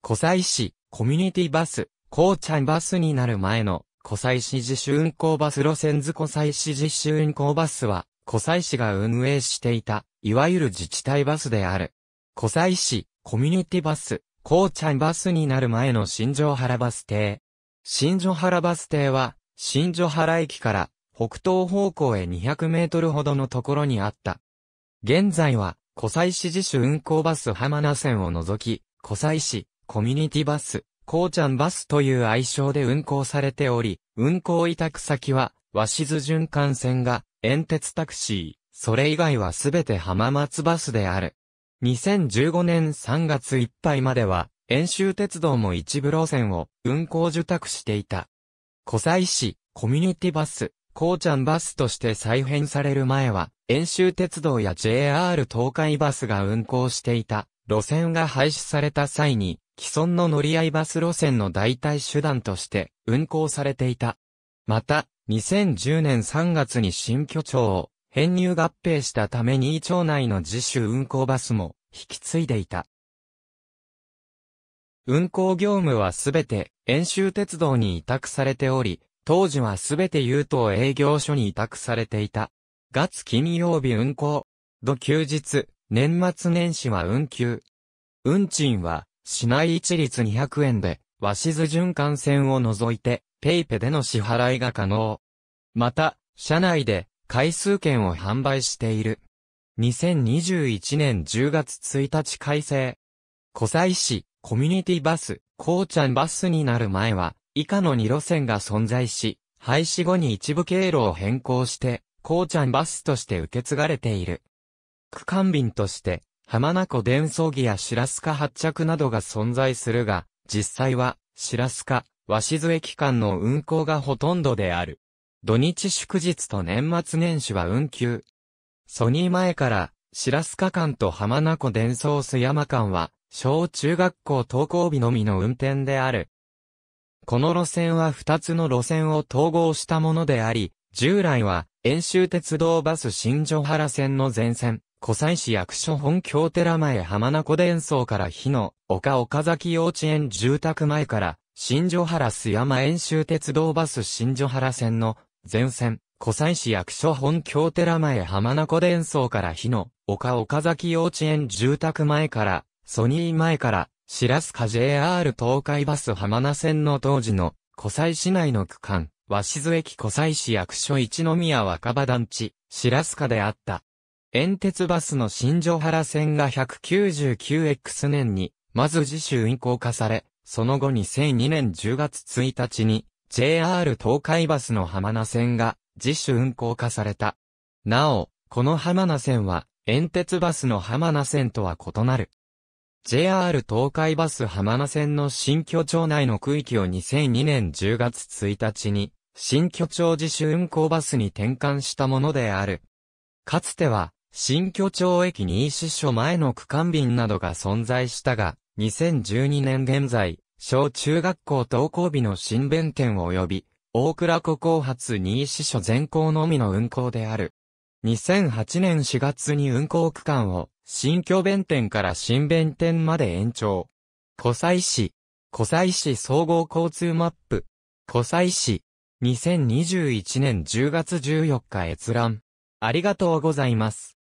湖西市、コミュニティバス、こうちゃんバスになる前の、湖西市自主運行バス路線図湖西市自主運行バスは、湖西市が運営していた、いわゆる自治体バスである。湖西市、コミュニティバス、こうちゃんバスになる前の新城原バス停。新城原バス停は、新城原駅から北東方向へ200メートルほどのところにあった。現在は、湖西市自主運行バス浜名線を除き、湖西市、コミュニティバス、こうちゃんバスという愛称で運行されており、運行委託先は、志津循環線が、遠鉄タクシー、それ以外はすべて浜松バスである。2015年3月いっぱいまでは、遠州鉄道も一部路線を運行受託していた。湖西市、コミュニティバス、こうちゃんバスとして再編される前は、遠州鉄道や JR 東海バスが運行していた、路線が廃止された際に、既存の乗り合いバス路線の代替手段として運行されていた。また、2010年3月に新居町を編入合併したために町内の自主運行バスも引き継いでいた。運行業務はすべて遠州鉄道に委託されており、当時はすべて優等営業所に委託されていた。月金曜日運行。土休日、年末年始は運休。運賃は市内一律200円で、鷲津循環線を除いて、ペイペでの支払いが可能。また、社内で、回数券を販売している。2021年10月1日改正。湖西市、コミュニティバス、こうちゃんバスになる前は、以下の2路線が存在し、廃止後に一部経路を変更して、こうちゃんバスとして受け継がれている。区間便として、浜名湖伝送儀や白須賀発着などが存在するが、実際は、白須賀、鷲津駅間の運行がほとんどである。土日祝日と年末年始は運休。ソニー前から、白須賀間と浜名湖伝送須山間は、小中学校登校日のみの運転である。この路線は2つの路線を統合したものであり、従来は、遠州鉄道バス新城原線の前線、湖西市役所本京寺前浜名湖伝送から日野、岡岡崎幼稚園住宅前から、新所原須山演州鉄道バス新所原線の全線、湖西市役所本京寺前浜名湖伝送から日野、岡岡崎幼稚園住宅前から、ソニー前から、白須賀 JR 東海バス浜名線の当時の、湖西市内の区間、鷲津駅湖西市役所一宮若葉団地、白須賀であった。遠鉄バスの新城原線が 199X 年に、まず自主運行化され、その後2002年10月1日に、JR 東海バスの浜名線が、自主運行化された。なお、この浜名線は、遠鉄バスの浜名線とは異なる。JR 東海バス浜名線の新居町内の区域を2002年10月1日に、新居町自主運行バスに転換したものである。かつては、新居町駅に支所前の区間便などが存在したが、2012年現在、小中学校登校日の新弁店及び、大倉湖港発新支所全校のみの運行である。2008年4月に運行区間を、新居弁店から新弁店まで延長。湖西市、湖西市総合交通マップ、湖西市、2021年10月14日閲覧。ありがとうございます。